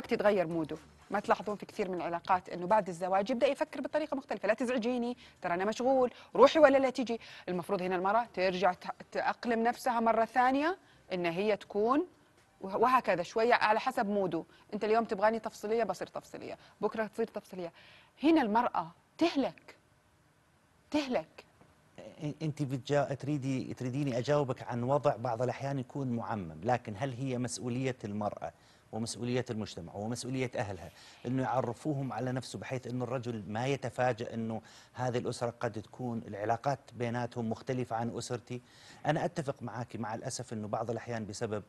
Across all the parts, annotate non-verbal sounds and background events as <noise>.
وقت يتغير موده ما تلاحظون في كثير من العلاقات انه بعد الزواج يبدا يفكر بطريقه مختلفه لا تزعجيني ترى انا مشغول روحي ولا لا تجي المفروض هنا المراه ترجع تاقلم نفسها مره ثانيه ان هي تكون وهكذا شويه على حسب موده انت اليوم تبغاني تفصيليه بصير تفصيليه بكره تصير تفصيليه هنا المراه تهلك تهلك انت بتجا... تريدي تريديني اجاوبك عن وضع بعض الاحيان يكون معمم لكن هل هي مسؤوليه المراه ومسؤولية المجتمع ومسؤولية أهلها أنه يعرفوهم على نفسه بحيث أنه الرجل ما يتفاجأ أنه هذه الأسرة قد تكون العلاقات بيناتهم مختلفة عن أسرتي أنا أتفق معك مع الأسف أنه بعض الأحيان بسبب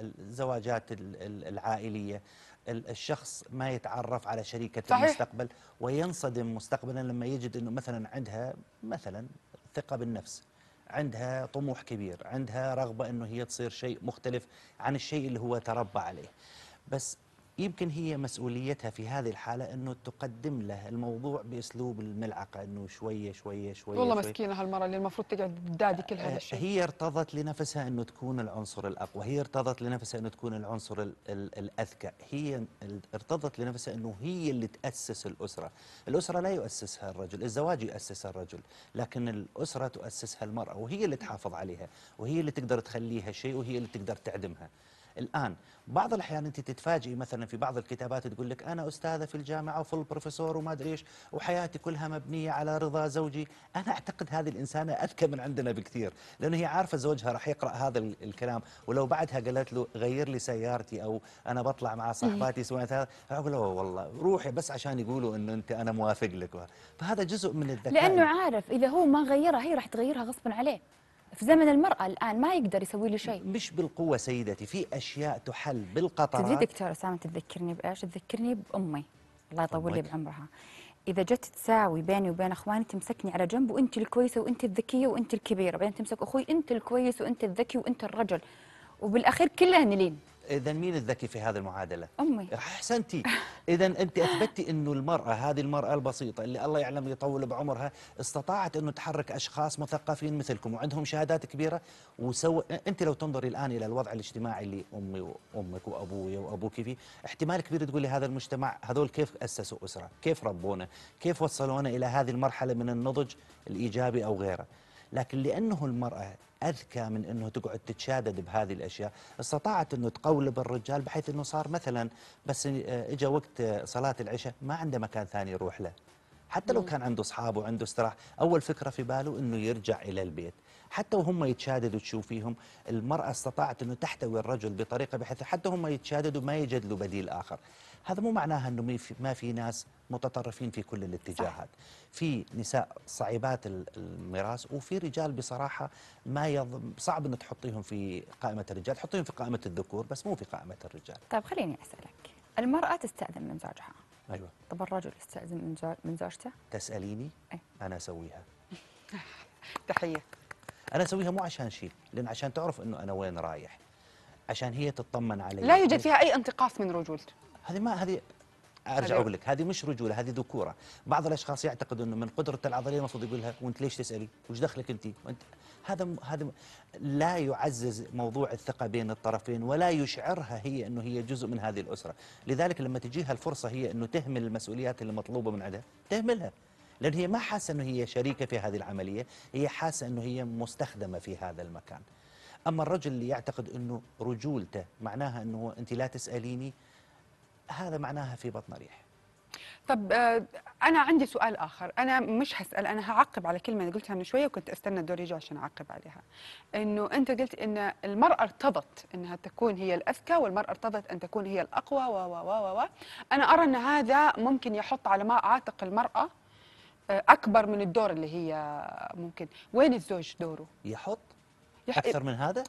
الزواجات العائلية الشخص ما يتعرف على شريكة صحيح. المستقبل وينصدم مستقبلا لما يجد أنه مثلا عندها مثلا ثقة بالنفس عندها طموح كبير عندها رغبة أنه هي تصير شيء مختلف عن الشيء اللي هو تربى عليه بس يمكن هي مسؤوليتها في هذه الحالة أنه تقدم له الموضوع بأسلوب الملعقة أنه شوية شوية شوية والله شوية مسكينة هالمرة اللي المفروض تقعد تدادي كل هذا آه، الشيء هي ارتضت لنفسها أنه تكون العنصر الأقوى هي ارتضت لنفسها أنه تكون العنصر الـ الـ الأذكى هي ارتضت لنفسها أنه هي اللي تأسس الأسرة الأسرة لا يؤسسها الرجل الزواج يؤسسها الرجل لكن الأسرة تؤسسها المرأة وهي اللي تحافظ عليها وهي اللي تقدر تخليها شيء وهي اللي تقدر تعدمها الآن بعض الأحيان أنت تتفاجئي مثلا في بعض الكتابات تقول لك أنا أستاذة في الجامعة وفل بروفيسور وما أدري إيش وحياتي كلها مبنية على رضا زوجي أنا أعتقد هذه الإنسانة أذكى من عندنا بكثير لأنه هي عارفة زوجها راح يقرأ هذا الكلام ولو بعدها قالت له غير لي سيارتي أو أنا بطلع مع إيه. صاحباتي سوينا هذا أقول له والله روحي بس عشان يقولوا أنه أنت أنا موافق لك فهذا جزء من الذكاء لأنه عارف إذا هو ما غيرها هي راح تغيرها غصبا عليه في زمن المرأة الآن ما يقدر يسوي لي شيء مش بالقوة سيدتي في أشياء تحل بالقطرات تدري دكتور أسامة تذكرني بإيش تذكرني بأمي الله يطول لي بعمرها اذا جت تساوي بيني وبين اخواني تمسكني على جنب وانت الكويسه وانت الذكيه وانت الكبيره بعدين تمسك اخوي انت الكويس وانت الذكي وانت الرجل وبالاخير كلها نلين اذا مين الذكي في هذه المعادله امي احسنتي اذا انت اثبتي انه المراه هذه المراه البسيطه اللي الله يعلم يطول بعمرها استطاعت انه تحرك اشخاص مثقفين مثلكم وعندهم شهادات كبيره وسو انت لو تنظري الان الى الوضع الاجتماعي اللي امي وامك وابوي وابوك فيه احتمال كبير تقولي هذا المجتمع هذول كيف اسسوا اسره كيف ربونا كيف وصلونا الى هذه المرحله من النضج الايجابي او غيره لكن لانه المراه اذكى من انه تقعد تتشادد بهذه الاشياء، استطاعت انه تقولب الرجال بحيث انه صار مثلا بس آه، اجى وقت آه، صلاه العشاء ما عنده مكان ثاني يروح له. حتى لو نعم. كان عنده اصحابه وعنده استراحه، اول فكره في باله انه يرجع الى البيت. حتى وهم يتشاددوا تشوفيهم المرأة استطاعت أنه تحتوي الرجل بطريقة بحيث حتى هم يتشاددوا ما يجدلوا بديل آخر هذا مو معناها أنه ما في ناس متطرفين في كل الاتجاهات في نساء صعيبات الميراث وفي رجال بصراحة ما يضم صعب أن تحطيهم في قائمة الرجال تحطيهم في قائمة الذكور بس مو في قائمة الرجال طيب خليني أسألك المرأة تستأذن من زوجها أيوة طب الرجل يستأذن من, زوجته؟ تسأليني؟ أي. أنا أسويها <laughs> تحية انا اسويها مو عشان شيء لان عشان تعرف انه انا وين رايح عشان هي تطمن علي لا يوجد فيها اي انتقاص من رجولته هذه ما هذه ارجع اقول لك هذه مش رجوله هذه ذكوره بعض الاشخاص يعتقد انه من قدرته العضليه المفروض يقول لها وانت ليش تسالي وش دخلك انت وانت هذا هذا لا يعزز موضوع الثقه بين الطرفين ولا يشعرها هي انه هي جزء من هذه الاسره لذلك لما تجيها الفرصه هي انه تهمل المسؤوليات اللي مطلوبه من عندها تهملها لأن هي ما حاسة أنه هي شريكة في هذه العملية هي حاسة أنه هي مستخدمة في هذا المكان أما الرجل اللي يعتقد أنه رجولته معناها أنه أنت لا تسأليني هذا معناها في بطن ريح طب آه، أنا عندي سؤال آخر أنا مش هسأل أنا هعقب على كلمة قلتها من شوية وكنت أستنى الدور يجي عشان أعقب عليها إنه أنت قلت إن المرأة ارتضت إنها تكون هي الأذكى والمرأة ارتضت أن تكون هي الأقوى و و و و أنا أرى أن هذا ممكن يحط على ما عاتق المرأة آه، اكبر من الدور اللي هي ممكن وين الزوج دوره يحط, يحط اكثر من هذا